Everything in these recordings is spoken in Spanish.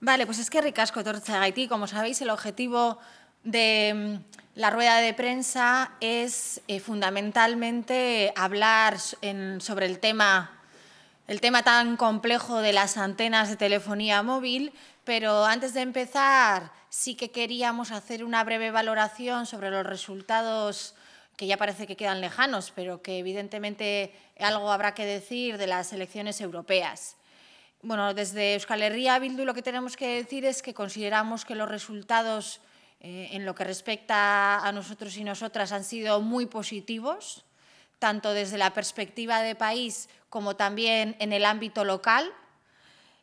Vale, pues es que ricasco, Haití Como sabéis, el objetivo de mm, la rueda de prensa es eh, fundamentalmente hablar sobre el tema, el tema tan complejo de las antenas de telefonía móvil, pero antes de empezar sí que queríamos hacer una breve valoración sobre los resultados que ya parece que quedan lejanos, pero que evidentemente algo habrá que decir de las elecciones europeas. Bueno, desde Euskal Herria Bildu lo que tenemos que decir es que consideramos que los resultados eh, en lo que respecta a nosotros y nosotras han sido muy positivos, tanto desde la perspectiva de país como también en el ámbito local.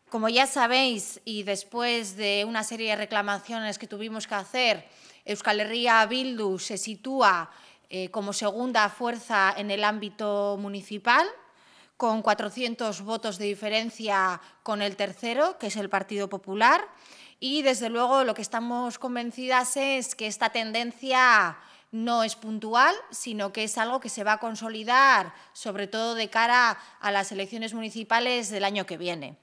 Como ya sabéis, y después de una serie de reclamaciones que tuvimos que hacer, Euskal Herria Bildu se sitúa eh, como segunda fuerza en el ámbito municipal con 400 votos de diferencia con el tercero, que es el Partido Popular. Y desde luego lo que estamos convencidas es que esta tendencia no es puntual, sino que es algo que se va a consolidar, sobre todo de cara a las elecciones municipales del año que viene.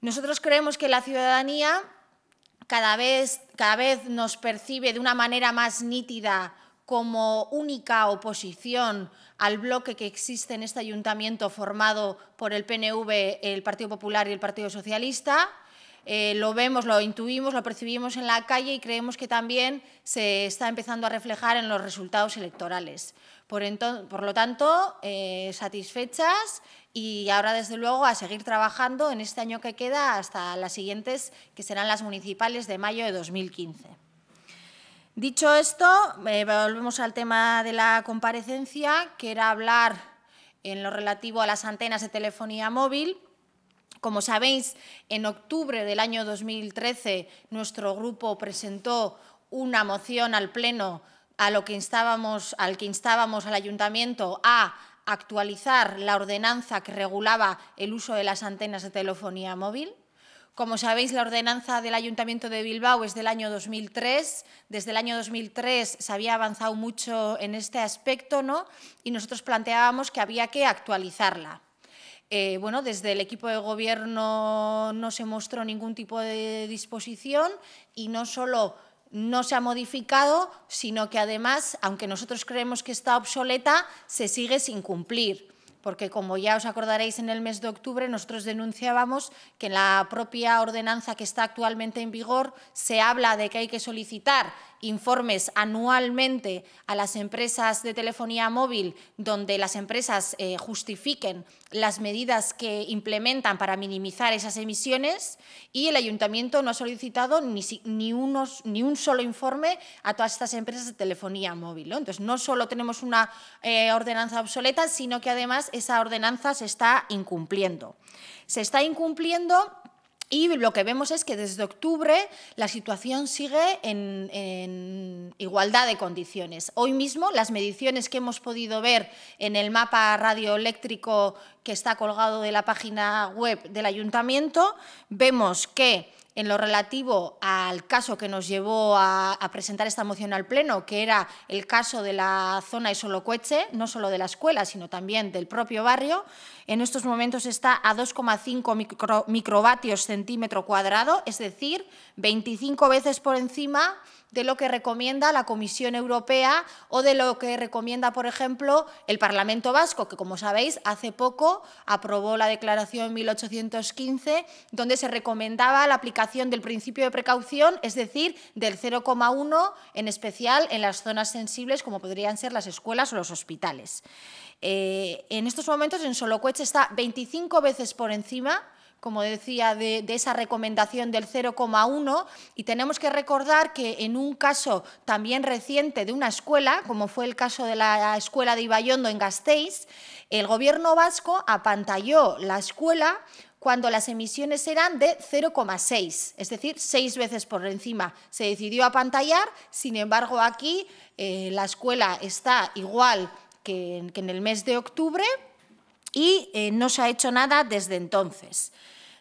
Nosotros creemos que la ciudadanía cada vez, cada vez nos percibe de una manera más nítida como única oposición al bloque que existe en este ayuntamiento formado por el PNV, el Partido Popular y el Partido Socialista. Eh, lo vemos, lo intuimos, lo percibimos en la calle y creemos que también se está empezando a reflejar en los resultados electorales. Por, lo tanto, eh, satisfechas y ahora, desde luego, a seguir trabajando en este año que queda hasta las siguientes, que serán las municipales de mayo de 2015. Dicho esto, eh, volvemos al tema de la comparecencia, que era hablar en lo relativo a las antenas de telefonía móvil. Como sabéis, en octubre del año 2013 nuestro grupo presentó una moción al Pleno a lo que instábamos, al que instábamos al Ayuntamiento a actualizar la ordenanza que regulaba el uso de las antenas de telefonía móvil. Como sabéis, la ordenanza del Ayuntamiento de Bilbao es del año 2003. Desde el año 2003 se había avanzado mucho en este aspecto ¿no? y nosotros planteábamos que había que actualizarla. Eh, bueno, desde el equipo de gobierno no se mostró ningún tipo de disposición y no solo no se ha modificado, sino que además, aunque nosotros creemos que está obsoleta, se sigue sin cumplir porque como ya os acordaréis en el mes de octubre nosotros denunciábamos que en la propia ordenanza que está actualmente en vigor se habla de que hay que solicitar informes anualmente a las empresas de telefonía móvil donde las empresas eh, justifiquen las medidas que implementan para minimizar esas emisiones y el ayuntamiento no ha solicitado ni, un solo informe a todas estas empresas de telefonía móvil. Entonces, no solo tenemos una eh, ordenanza obsoleta, sino que además esa ordenanza se está incumpliendo. Se está incumpliendo y lo que vemos es que desde octubre la situación sigue en, igualdad de condiciones. Hoy mismo las mediciones que hemos podido ver en el mapa radioeléctrico que está colgado de la página web del ayuntamiento, vemos que en lo relativo al caso que nos llevó a, presentar esta moción al Pleno, que era el caso de la zona de Solocueche, no solo de la escuela, sino también del propio barrio. En estos momentos está a 2,5 micro, microvatios centímetro cuadrado, es decir, 25 veces por encima de lo que recomienda la Comisión Europea o de lo que recomienda, por ejemplo, el Parlamento Vasco, que, como sabéis, hace poco aprobó la declaración 1815, donde se recomendaba la aplicación del principio de precaución, es decir, del 0,1 en especial en las zonas sensibles como podrían ser las escuelas o los hospitales. Eh, en estos momentos en Solocoche está 25 veces por encima como decía, de, de, esa recomendación del 0,1 y tenemos que recordar que en un caso también reciente de una escuela, como fue el caso de la escuela de Ibayondo en Gasteiz, el gobierno vasco apantalló la escuela cuando las emisiones eran de 0,6, es decir, seis veces por encima. Se decidió apantallar, sin embargo aquí eh, la escuela está igual que, en el mes de octubre y eh, no se ha hecho nada desde entonces.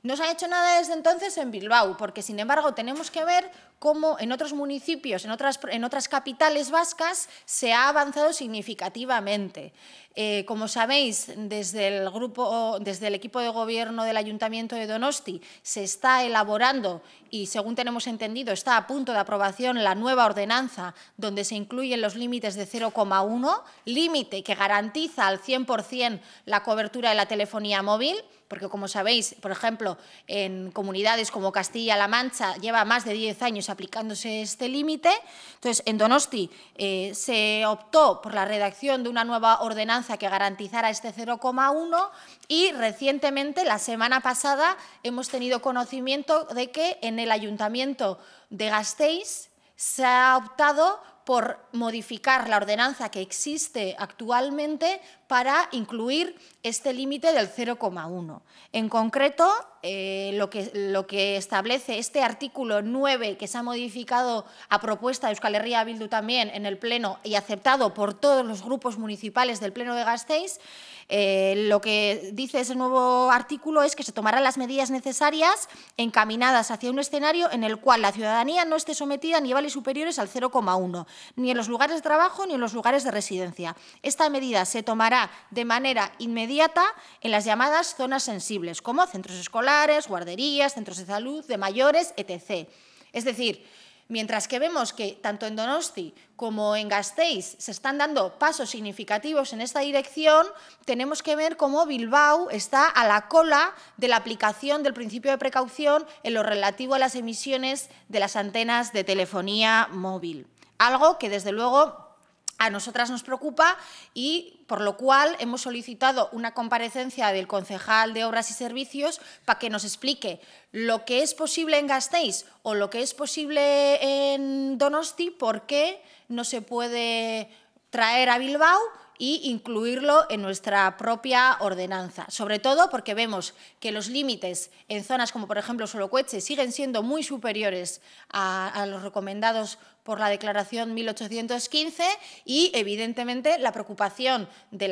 No se ha hecho nada desde entonces en Bilbao, porque sin embargo tenemos que ver cómo en otros municipios, en otras, en otras capitales vascas, se ha avanzado significativamente. Eh, como sabéis, desde el, grupo, desde el equipo de gobierno del Ayuntamiento de Donosti se está elaborando y, según tenemos entendido, está a punto de aprobación la nueva ordenanza donde se incluyen los límites de 0,1, límite que garantiza al 100% la cobertura de la telefonía móvil porque, como sabéis, por ejemplo, en comunidades como Castilla-La Mancha lleva más de 10 años aplicándose este límite. Entonces, en Donosti eh, se optó por la redacción de una nueva ordenanza que garantizara este 0,1 y recientemente, la semana pasada, hemos tenido conocimiento de que en el ayuntamiento de Gasteiz se ha optado por modificar la ordenanza que existe actualmente para incluir este límite del 0,1. En concreto, eh, lo, que, lo, que, establece este artículo 9, que se ha modificado a propuesta de Euskal Herria Bildu también en el Pleno y aceptado por todos los grupos municipales del Pleno de Gasteiz, eh, lo que dice ese nuevo artículo es que se tomarán las medidas necesarias encaminadas hacia un escenario en el cual la ciudadanía no esté sometida a niveles superiores al 0,1, ni en los lugares de trabajo ni en los lugares de residencia. Esta medida se tomará de manera inmediata en las llamadas zonas sensibles, como centros escolares, guarderías, centros de salud, de mayores, etc. Es decir, Mientras que vemos que tanto en Donosti como en Gasteiz se están dando pasos significativos en esta dirección, tenemos que ver cómo Bilbao está a la cola de la aplicación del principio de precaución en lo relativo a las emisiones de las antenas de telefonía móvil. Algo que, desde luego, a nosotras nos preocupa y por lo cual hemos solicitado una comparecencia del concejal de Obras y Servicios para que nos explique lo que es posible en Gasteiz o lo que es posible en Donosti, por qué no se puede traer a Bilbao e incluirlo en nuestra propia ordenanza. Sobre todo porque vemos que los límites en zonas como por ejemplo Solocueche siguen siendo muy superiores a los recomendados por la Declaración 1815 y, evidentemente, la preocupación de,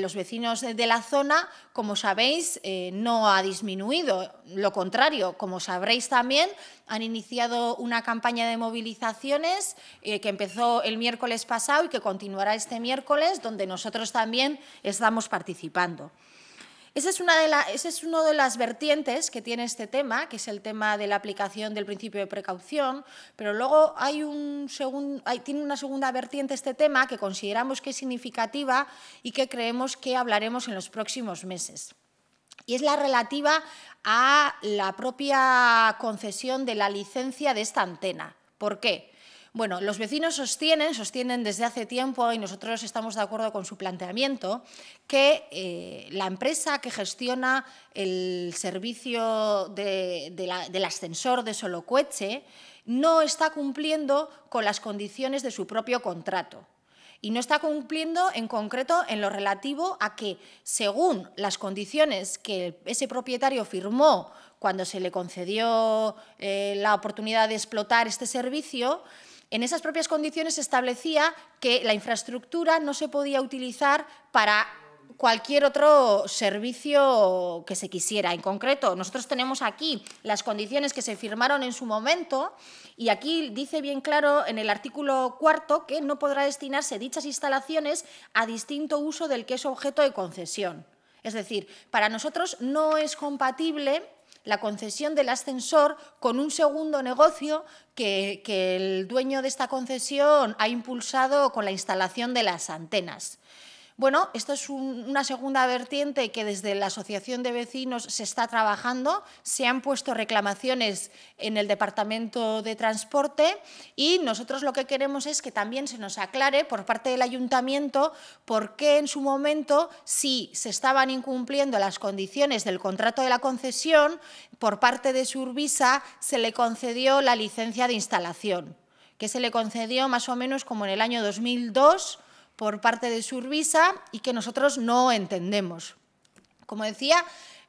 los vecinos de la zona, como sabéis, eh, no ha disminuido. Lo contrario, como sabréis también, han iniciado una campaña de movilizaciones eh, que empezó el miércoles pasado y que continuará este miércoles, donde nosotros también estamos participando. Esa es, una de es de las vertientes que tiene este tema, que es el tema de la aplicación del principio de precaución, pero luego hay un tiene una segunda vertiente este tema que consideramos que es significativa y que creemos que hablaremos en los próximos meses y es la relativa a la propia concesión de la licencia de esta antena. ¿Por qué? Bueno, los vecinos sostienen, sostienen desde hace tiempo, y nosotros estamos de acuerdo con su planteamiento, que eh, la empresa que gestiona el servicio del ascensor de Solocueche no está cumpliendo con las condiciones de su propio contrato y no está cumpliendo en concreto en lo relativo a que, según las condiciones que ese propietario firmó cuando se le concedió eh, la oportunidad de explotar este servicio, en esas propias condiciones se establecía que la infraestructura no se podía utilizar para cualquier otro servicio que se quisiera. En concreto, nosotros tenemos aquí las condiciones que se firmaron en su momento y aquí dice bien claro en el artículo cuarto que no podrá destinarse dichas instalaciones a distinto uso del que es objeto de concesión. Es decir, para nosotros no es compatible la concesión del ascensor con un segundo negocio que, el dueño de esta concesión ha impulsado con la instalación de las antenas. Bueno, esto es una segunda vertiente que desde la Asociación de Vecinos se está trabajando. Se han puesto reclamaciones en el Departamento de Transporte y nosotros lo que queremos es que también se nos aclare por parte del Ayuntamiento por qué en su momento, si se estaban incumpliendo las condiciones del contrato de la concesión, por parte de Survisa se le concedió la licencia de instalación, que se le concedió más o menos como en el año 2002 por parte de Survisa y que nosotros no entendemos. Como decía,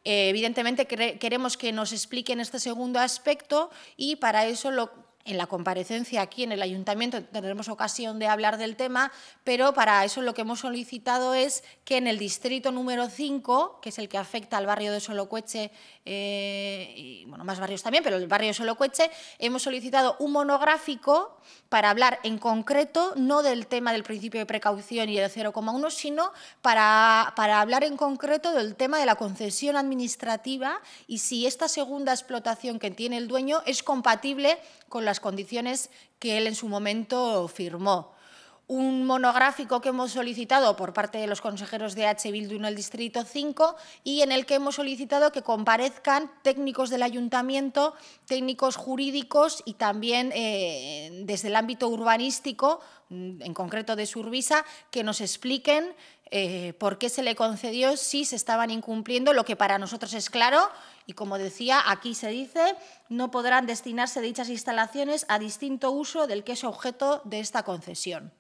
eh, evidentemente queremos que nos expliquen este segundo aspecto y para eso lo en la comparecencia aquí en el ayuntamiento tendremos ocasión de hablar del tema, pero para eso lo que hemos solicitado es que en el distrito número 5, que es el que afecta al barrio de Solocueche, eh, y bueno, más barrios también, pero el barrio de Solocueche, hemos solicitado un monográfico para hablar en concreto, no del tema del principio de precaución y el 0,1, sino para, para hablar en concreto del tema de la concesión administrativa y si esta segunda explotación que tiene el dueño es compatible con las condiciones que él en su momento firmó. Un monográfico que hemos solicitado por parte de los consejeros de H. Bildu en el Distrito 5 y en el que hemos solicitado que comparezcan técnicos del ayuntamiento, técnicos jurídicos y también eh, desde el ámbito urbanístico, en concreto de Survisa, que nos expliquen eh, por qué se le concedió si se estaban incumpliendo lo que para nosotros es claro y como decía, aquí se dice, no podrán destinarse dichas instalaciones a distinto uso del que es objeto de esta concesión.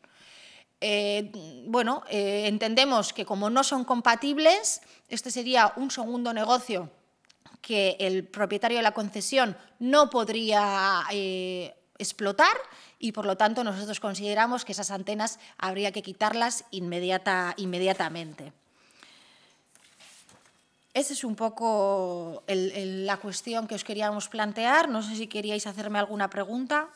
Eh, bueno, eh, entendemos que como no son compatibles, este sería un segundo negocio que el propietario de la concesión no podría explotar y por lo tanto nosotros consideramos que esas antenas habría que quitarlas inmediata, inmediatamente. Esa es un poco la cuestión que os queríamos plantear. No sé si queríais hacerme alguna pregunta.